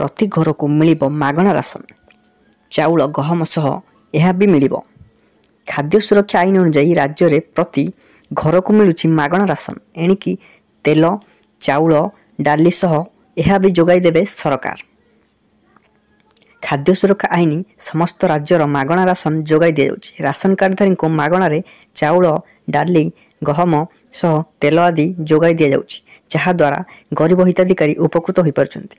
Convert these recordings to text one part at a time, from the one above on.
ପ୍ରତି ଘରକୁ ମିଳିବ ମାଗଣା ରାସନ ଚାଉଳ ଗହମ ସହ ଏହା ବି ମିଳିବ ଖାଦ୍ୟ ସୁରକ୍ଷା ଆଇନ ଅନୁଯାୟୀ ରାଜ୍ୟରେ ପ୍ରତି ଘରକୁ ମିଳୁଛି ମାଗଣା ରାସନ ଏଣିକି ତେଲ ଚାଉଳ ଡାଲି ସହ ଏହା ବି ଯୋଗାଇ ଦେବେ ସରକାର ଖାଦ୍ୟ ସୁରକ୍ଷା ଆଇନ ସମସ୍ତ ରାଜ୍ୟର ମାଗଣା ରାସନ ଯୋଗାଇ ଦିଆଯାଉଛି ରାସନ କାର୍ଡ଼ଧାରୀଙ୍କୁ ମାଗଣାରେ ଚାଉଳ ଡାଲି ଗହମ ସହ ତେଲ ଆଦି ଯୋଗାଇ ଦିଆଯାଉଛି ଯାହାଦ୍ୱାରା ଗରିବ ହିତାଧିକାରୀ ଉପକୃତ ହୋଇପାରୁଛନ୍ତି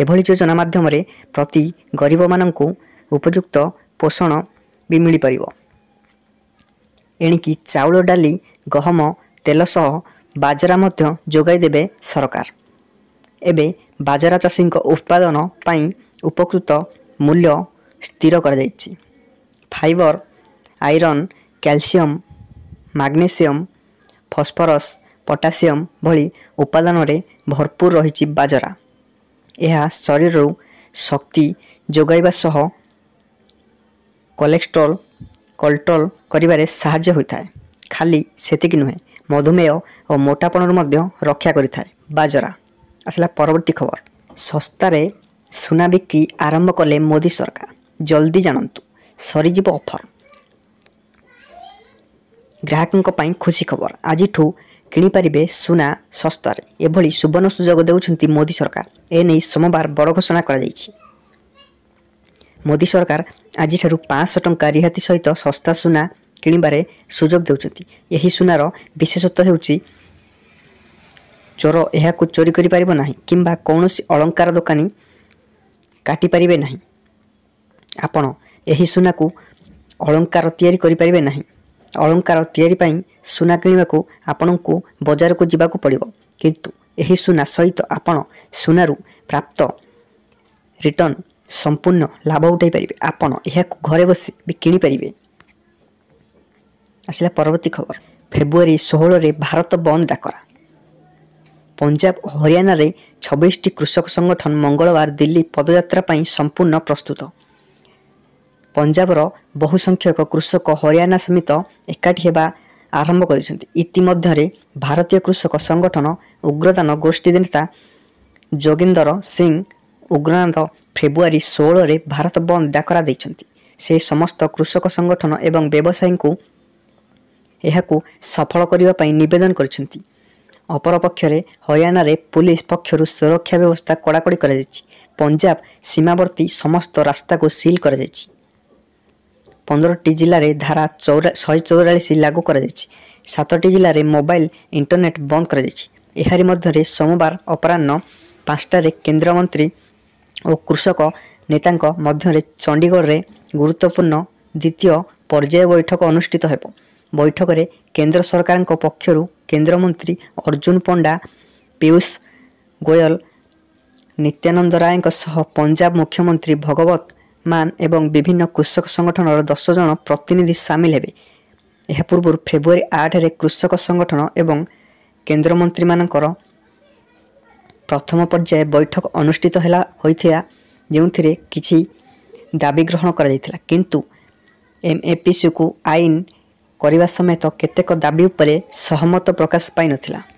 ଏଭଳି ଯୋଜନା ମାଧ୍ୟମରେ ପ୍ରତି ଗରିବମାନଙ୍କୁ ଉପଯୁକ୍ତ ପୋଷଣ ବି ମିଳିପାରିବ ଏଣିକି ଚାଉଳ ଡାଲି ଗହମ ତେଲ ସହ ବାଜରା ମଧ୍ୟ ଯୋଗାଇ ଦେବେ ସରକାର ଏବେ ବାଜରା ଚାଷୀଙ୍କ ଉତ୍ପାଦନ ପାଇଁ ଉପକୃତ ମୂଲ୍ୟ ସ୍ଥିର କରାଯାଇଛି fibre iron calcium magnesium phosphorus potassium ଭଳି ଉପାଦାନରେ ଭରପୁର ରହିଛି ବାଜରା ଏହା ଶରୀରରୁ ଶକ୍ତି ଯୋଗାଇବା ସହ କୋଲେଷ୍ଟ୍ରଲ୍ କଣ୍ଟ୍ରୋଲ୍ କରିବାରେ ସାହାଯ୍ୟ ହୋଇଥାଏ ଖାଲି ସେତିକି ନୁହେଁ ମଧୁମେହ ଓ ମୋଟାପଣରୁ ମଧ୍ୟ ରକ୍ଷା କରିଥାଏ ବାଜରା ଆସିଲା ପରବର୍ତ୍ତୀ ଖବର ଶସ୍ତାରେ ସୁନା ବିକ୍ରି ଆରମ୍ଭ କଲେ ମୋଦି ସରକାର ଜଲ୍ଦି ଜାଣନ୍ତୁ ସରିଯିବ ଅଫର୍ ଗ୍ରାହକଙ୍କ ପାଇଁ ଖୁସି ଖବର ଆଜିଠୁ କିଣିପାରିବେ ସୁନା ଶସ୍ତାରେ ଏଭଳି ସୁବର୍ଣ୍ଣ ସୁଯୋଗ ଦେଉଛନ୍ତି ମୋଦି ସରକାର ଏନେଇ ସୋମବାର ବଡ଼ ଘୋଷଣା କରାଯାଇଛି ମୋଦି ସରକାର ଆଜିଠାରୁ ପାଞ୍ଚଶହ ଟଙ୍କା ରିହାତି ସହିତ ଶସ୍ତା ସୁନା କିଣିବାରେ ସୁଯୋଗ ଦେଉଛନ୍ତି ଏହି ସୁନାର ବିଶେଷତ୍ୱ ହେଉଛି ଚୋର ଏହାକୁ ଚୋରି କରିପାରିବ ନାହିଁ କିମ୍ବା କୌଣସି ଅଳଙ୍କାର ଦୋକାନୀ କାଟିପାରିବେ ନାହିଁ ଆପଣ ଏହି ସୁନାକୁ ଅଳଙ୍କାର ତିଆରି କରିପାରିବେ ନାହିଁ ଅଳଙ୍କାର ତିଆରି ପାଇଁ ସୁନା କିଣିବାକୁ ଆପଣଙ୍କୁ ବଜାରକୁ ଯିବାକୁ ପଡ଼ିବ କିନ୍ତୁ ଏହି ସୁନା ସହିତ ଆପଣ ସୁନାରୁ ପ୍ରାପ୍ତ ରିଟର୍ଣ୍ଣ ସମ୍ପୂର୍ଣ୍ଣ ଲାଭ ଉଠାଇ ପାରିବେ ଆପଣ ଏହାକୁ ଘରେ ବସି ବି କିଣିପାରିବେ ଆସିଲା ପରବର୍ତ୍ତୀ ଖବର ଫେବୃଆରୀ ଷୋହଳରେ ଭାରତ ବନ୍ଦ ଡାକରା ପଞ୍ଜାବ ଓ ହରିୟାଣାରେ ଛବିଶଟି କୃଷକ ସଂଗଠନ ମଙ୍ଗଳବାର ଦିଲ୍ଲୀ ପଦଯାତ୍ରା ପାଇଁ ସମ୍ପୂର୍ଣ୍ଣ ପ୍ରସ୍ତୁତ ପଞ୍ଜାବର ବହୁ ସଂଖ୍ୟକ କୃଷକ ହରିୟାଣା ସମେତ ଏକାଠି ହେବା ଆରମ୍ଭ କରିଛନ୍ତି ଇତିମଧ୍ୟରେ ଭାରତୀୟ କୃଷକ ସଂଗଠନ ଉଗ୍ରଦାନ ଗୋଷ୍ଠୀ ନେତା ଯୋଗିନ୍ଦର ସିଂ ଉଗ୍ରନାଥ ଫେବୃଆରୀ ଷୋହଳରେ ଭାରତ ବନ୍ଦ ଡାକରା ଦେଇଛନ୍ତି ସେ ସମସ୍ତ କୃଷକ ସଂଗଠନ ଏବଂ ବ୍ୟବସାୟୀଙ୍କୁ ଏହାକୁ ସଫଳ କରିବା ପାଇଁ ନିବେଦନ କରିଛନ୍ତି ଅପରପକ୍ଷରେ ହରିୟାଣାରେ ପୁଲିସ୍ ପକ୍ଷରୁ ସୁରକ୍ଷା ବ୍ୟବସ୍ଥା କଡ଼ାକଡ଼ି କରାଯାଇଛି ପଞ୍ଜାବ ସୀମାବର୍ତ୍ତୀ ସମସ୍ତ ରାସ୍ତାକୁ ସିଲ୍ କରାଯାଇଛି ପନ୍ଦରଟି ଜିଲ୍ଲାରେ ଧାରା ଶହେ ଚଉରାଳିଶ ଲାଗୁ କରାଯାଇଛି ସାତଟି ଜିଲ୍ଲାରେ ମୋବାଇଲ ଇଣ୍ଟରନେଟ୍ ବନ୍ଦ କରାଯାଇଛି ଏହାରି ମଧ୍ୟରେ ସୋମବାର ଅପରାହ୍ନ ପାଞ୍ଚଟାରେ କେନ୍ଦ୍ରମନ୍ତ୍ରୀ ଓ କୃଷକ ନେତାଙ୍କ ମଧ୍ୟରେ ଚଣ୍ଡିଗଡ଼ରେ ଗୁରୁତ୍ୱପୂର୍ଣ୍ଣ ଦ୍ୱିତୀୟ ପର୍ଯ୍ୟାୟ ବୈଠକ ଅନୁଷ୍ଠିତ ହେବ ବୈଠକରେ କେନ୍ଦ୍ର ସରକାରଙ୍କ ପକ୍ଷରୁ କେନ୍ଦ୍ରମନ୍ତ୍ରୀ ଅର୍ଜୁନ ପଣ୍ଡା ପିୟୁଷ ଗୋୟଲ ନିତ୍ୟାନନ୍ଦ ରାୟଙ୍କ ସହ ପଞ୍ଜାବ ମୁଖ୍ୟମନ୍ତ୍ରୀ ଭଗବତ ମାନ୍ ଏବଂ ବିଭିନ୍ନ କୃଷକ ସଂଗଠନର ଦଶ ଜଣ ପ୍ରତିନିଧି ସାମିଲ ହେବେ ଏହା ପୂର୍ବରୁ ଫେବୃଆରୀ ଆଠରେ କୃଷକ ସଂଗଠନ ଏବଂ କେନ୍ଦ୍ରମନ୍ତ୍ରୀମାନଙ୍କର ପ୍ରଥମ ପର୍ଯ୍ୟାୟ ବୈଠକ ଅନୁଷ୍ଠିତ ହେଲା ହୋଇଥିଲା ଯେଉଁଥିରେ କିଛି ଦାବି ଗ୍ରହଣ କରାଯାଇଥିଲା କିନ୍ତୁ ଏମ୍ଏପିସିକୁ ଆଇନ କରିବା ସମେତ କେତେକ ଦାବି ଉପରେ ସହମତ ପ୍ରକାଶ ପାଇନଥିଲା